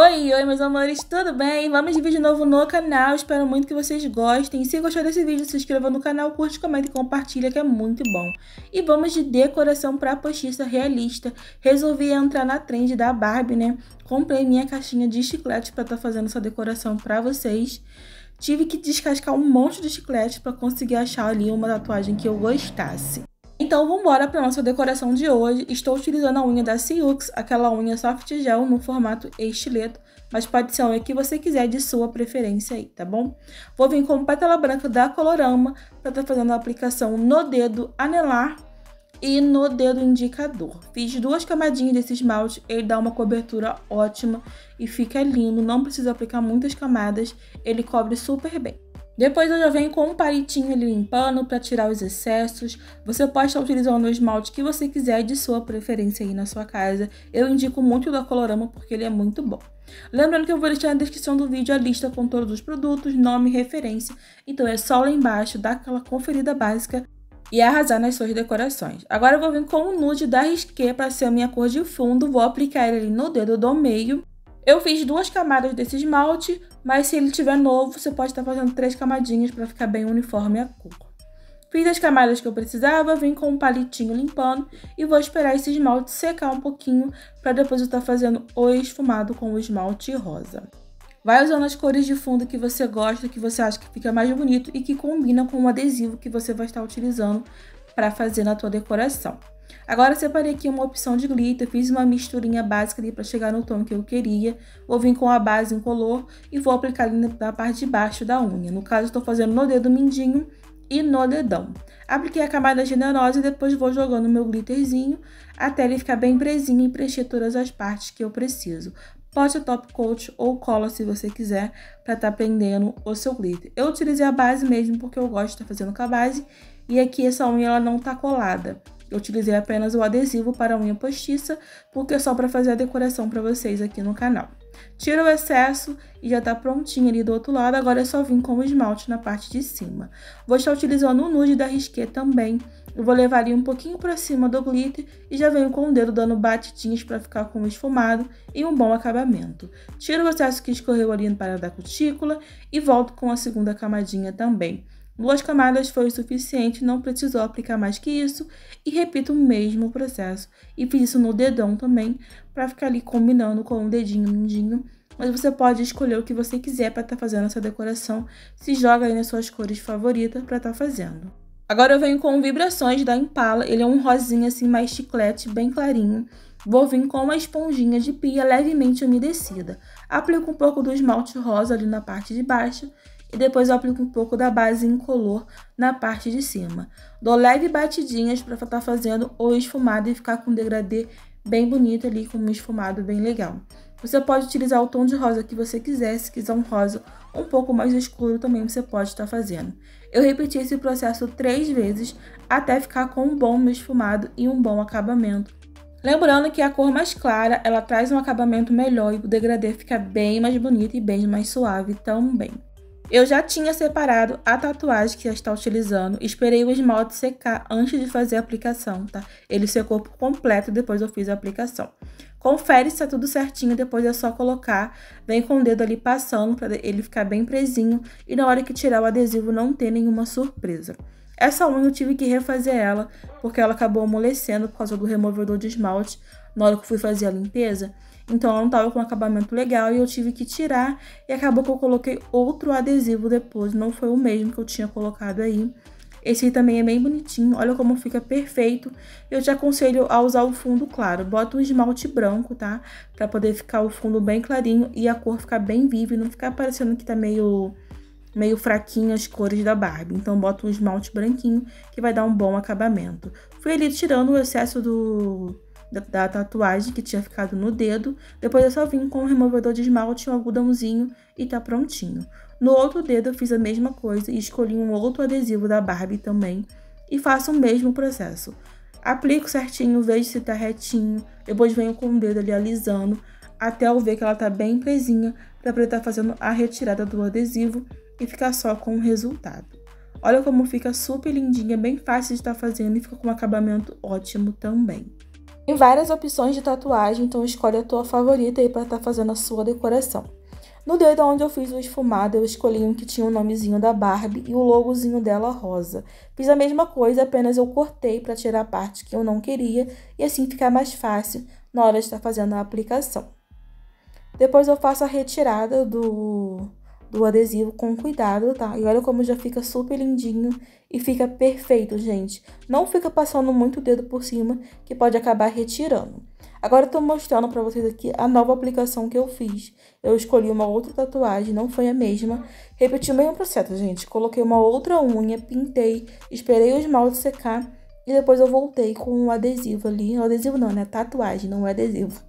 Oi, oi meus amores, tudo bem? Vamos de vídeo novo no canal, espero muito que vocês gostem. Se gostou desse vídeo, se inscreva no canal, curte, comenta e compartilha que é muito bom. E vamos de decoração para postiça realista. Resolvi entrar na trend da Barbie, né? Comprei minha caixinha de chiclete para estar tá fazendo essa decoração para vocês. Tive que descascar um monte de chiclete para conseguir achar ali uma tatuagem que eu gostasse. Então vamos embora para nossa decoração de hoje. Estou utilizando a unha da Siux, aquela unha soft gel no formato estileto, mas pode ser a unha que você quiser de sua preferência aí, tá bom? Vou vir com pétala branca da Colorama para estar tá fazendo a aplicação no dedo anelar e no dedo indicador. Fiz duas camadinhas desse esmalte, ele dá uma cobertura ótima e fica lindo, não precisa aplicar muitas camadas, ele cobre super bem. Depois eu já venho com um palitinho limpando para tirar os excessos. Você pode estar utilizando o esmalte que você quiser de sua preferência aí na sua casa. Eu indico muito o da Colorama porque ele é muito bom. Lembrando que eu vou deixar na descrição do vídeo a lista com todos os produtos, nome e referência. Então é só lá embaixo dar aquela conferida básica e arrasar nas suas decorações. Agora eu vou vir com o nude da Risqué para ser a minha cor de fundo. Vou aplicar ele no dedo do meio eu fiz duas camadas desse esmalte, mas se ele tiver novo, você pode estar tá fazendo três camadinhas para ficar bem uniforme a cor. Fiz as camadas que eu precisava, vim com um palitinho limpando e vou esperar esse esmalte secar um pouquinho para depois eu estar tá fazendo o esfumado com o esmalte rosa. Vai usando as cores de fundo que você gosta, que você acha que fica mais bonito e que combina com o adesivo que você vai estar utilizando para fazer na tua decoração. Agora separei aqui uma opção de glitter, fiz uma misturinha básica ali para chegar no tom que eu queria. Vou vir com a base em color e vou aplicar ali na parte de baixo da unha. No caso, estou fazendo no dedo mindinho e no dedão. Apliquei a camada generosa e depois vou jogando meu glitterzinho até ele ficar bem presinho e preencher todas as partes que eu preciso. Pode top coat ou cola se você quiser para estar tá prendendo o seu glitter. Eu utilizei a base mesmo porque eu gosto de estar tá fazendo com a base e aqui essa unha ela não tá colada. Eu utilizei apenas o adesivo para a unha postiça, porque é só para fazer a decoração para vocês aqui no canal. Tira o excesso e já tá prontinho ali do outro lado, agora é só vir com o esmalte na parte de cima. Vou estar utilizando o nude da Risqué também. Eu vou levar ali um pouquinho para cima do glitter e já venho com o dedo dando batidinhas para ficar com o esfumado e um bom acabamento. Tiro o excesso que escorreu ali para da cutícula e volto com a segunda camadinha também. Duas camadas foi o suficiente, não precisou aplicar mais que isso. E repito o mesmo processo. E fiz isso no dedão também, para ficar ali combinando com o dedinho, mindinho. Mas você pode escolher o que você quiser para estar tá fazendo essa decoração. Se joga aí nas suas cores favoritas para estar tá fazendo. Agora eu venho com vibrações da Impala. Ele é um rosinha assim, mais chiclete, bem clarinho. Vou vir com uma esponjinha de pia levemente umedecida. Aplico um pouco do esmalte rosa ali na parte de baixo e depois eu aplico um pouco da base incolor na parte de cima. Dou leve batidinhas para estar tá fazendo o esfumado e ficar com um degradê bem bonito ali, com um esfumado bem legal. Você pode utilizar o tom de rosa que você quiser, se quiser um rosa um pouco mais escuro também você pode estar tá fazendo. Eu repeti esse processo três vezes até ficar com um bom esfumado e um bom acabamento. Lembrando que a cor mais clara, ela traz um acabamento melhor e o degradê fica bem mais bonito e bem mais suave também. Eu já tinha separado a tatuagem que já está utilizando, esperei o esmalte secar antes de fazer a aplicação, tá? Ele secou por completo depois eu fiz a aplicação. Confere se está tudo certinho, depois é só colocar, vem com o dedo ali passando para ele ficar bem presinho e na hora que tirar o adesivo não ter nenhuma surpresa. Essa unha eu tive que refazer ela, porque ela acabou amolecendo por causa do removedor de esmalte na hora que fui fazer a limpeza. Então ela não estava com acabamento legal e eu tive que tirar e acabou que eu coloquei outro adesivo depois, não foi o mesmo que eu tinha colocado aí. Esse também é bem bonitinho, olha como fica perfeito. Eu te aconselho a usar o fundo claro, bota um esmalte branco, tá? Pra poder ficar o fundo bem clarinho e a cor ficar bem viva e não ficar parecendo que tá meio, meio fraquinho as cores da Barbie. Então bota um esmalte branquinho que vai dar um bom acabamento. Fui ali tirando o excesso do da, da tatuagem que tinha ficado no dedo. Depois eu só vim com um removedor de esmalte, um algodãozinho e tá prontinho. No outro dedo eu fiz a mesma coisa e escolhi um outro adesivo da Barbie também e faço o mesmo processo. Aplico certinho, vejo se tá retinho, depois venho com o dedo ali alisando até eu ver que ela tá bem presinha para poder estar tá fazendo a retirada do adesivo e ficar só com o resultado. Olha como fica super lindinha, bem fácil de estar tá fazendo e fica com um acabamento ótimo também. Tem várias opções de tatuagem, então escolhe a tua favorita aí para estar tá fazendo a sua decoração. No dedo onde eu fiz o esfumado, eu escolhi um que tinha o nomezinho da Barbie e o logozinho dela rosa. Fiz a mesma coisa, apenas eu cortei para tirar a parte que eu não queria e assim ficar mais fácil na hora de estar tá fazendo a aplicação. Depois eu faço a retirada do, do adesivo com cuidado, tá? E olha como já fica super lindinho e fica perfeito, gente. Não fica passando muito o dedo por cima, que pode acabar retirando. Agora eu tô mostrando pra vocês aqui a nova aplicação que eu fiz. Eu escolhi uma outra tatuagem, não foi a mesma. Repeti o mesmo processo, gente. Coloquei uma outra unha, pintei, esperei o esmalte secar e depois eu voltei com o adesivo ali. O adesivo não, né? Tatuagem, não é adesivo.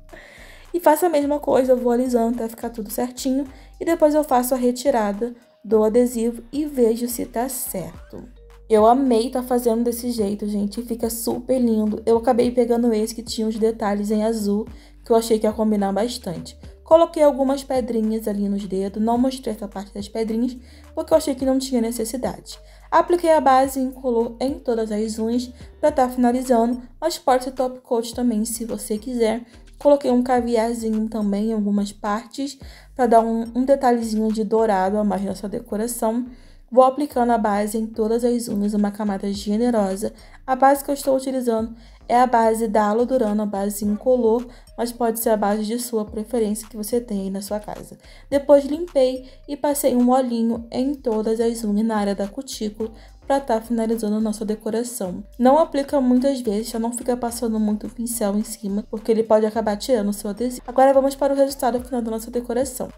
E faço a mesma coisa, eu vou alisando até ficar tudo certinho e depois eu faço a retirada do adesivo e vejo se tá certo. Eu amei tá fazendo desse jeito, gente, fica super lindo. Eu acabei pegando esse que tinha os detalhes em azul, que eu achei que ia combinar bastante. Coloquei algumas pedrinhas ali nos dedos, não mostrei essa parte das pedrinhas, porque eu achei que não tinha necessidade. Apliquei a base em color em todas as unhas para estar tá finalizando, mas pode ser top coat também se você quiser. Coloquei um caviarzinho também em algumas partes para dar um, um detalhezinho de dourado a mais nessa decoração. Vou aplicando a base em todas as unhas, uma camada generosa. A base que eu estou utilizando é a base da Alodurano, a base incolor, mas pode ser a base de sua preferência que você tem aí na sua casa. Depois limpei e passei um olhinho em todas as unhas na área da cutícula para estar tá finalizando a nossa decoração. Não aplica muitas vezes, só não fica passando muito pincel em cima, porque ele pode acabar tirando o seu adesivo. Agora vamos para o resultado final da nossa decoração.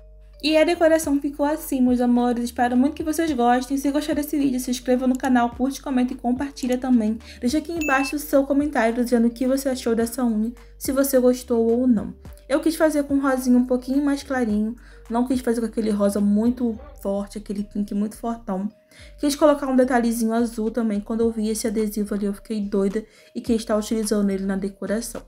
E a decoração ficou assim, meus amores. Espero muito que vocês gostem. Se gostou desse vídeo, se inscreva no canal, curte, comenta e compartilha também. Deixa aqui embaixo o seu comentário dizendo o que você achou dessa unha, se você gostou ou não. Eu quis fazer com um rosinho um pouquinho mais clarinho. Não quis fazer com aquele rosa muito forte, aquele pink muito fortão. Quis colocar um detalhezinho azul também. Quando eu vi esse adesivo ali, eu fiquei doida e quis estar utilizando ele na decoração.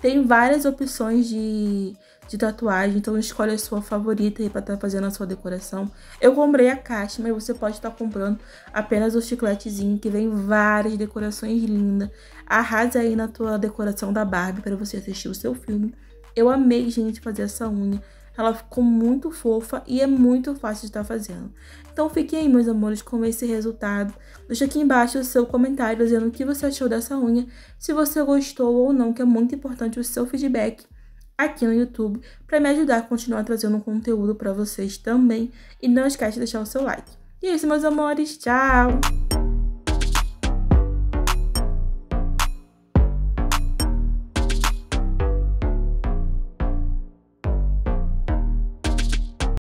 Tem várias opções de de tatuagem, então escolhe a sua favorita aí para estar tá fazendo a sua decoração. Eu comprei a caixa, mas você pode estar tá comprando apenas o chicletezinho que vem várias decorações lindas. Arrasa aí na tua decoração da Barbie para você assistir o seu filme. Eu amei, gente, fazer essa unha. Ela ficou muito fofa e é muito fácil de estar tá fazendo. Então fiquem aí, meus amores, com esse resultado. Deixa aqui embaixo o seu comentário dizendo o que você achou dessa unha, se você gostou ou não, que é muito importante o seu feedback aqui no YouTube para me ajudar a continuar trazendo conteúdo para vocês também. E não esquece de deixar o seu like. E é isso, meus amores. Tchau!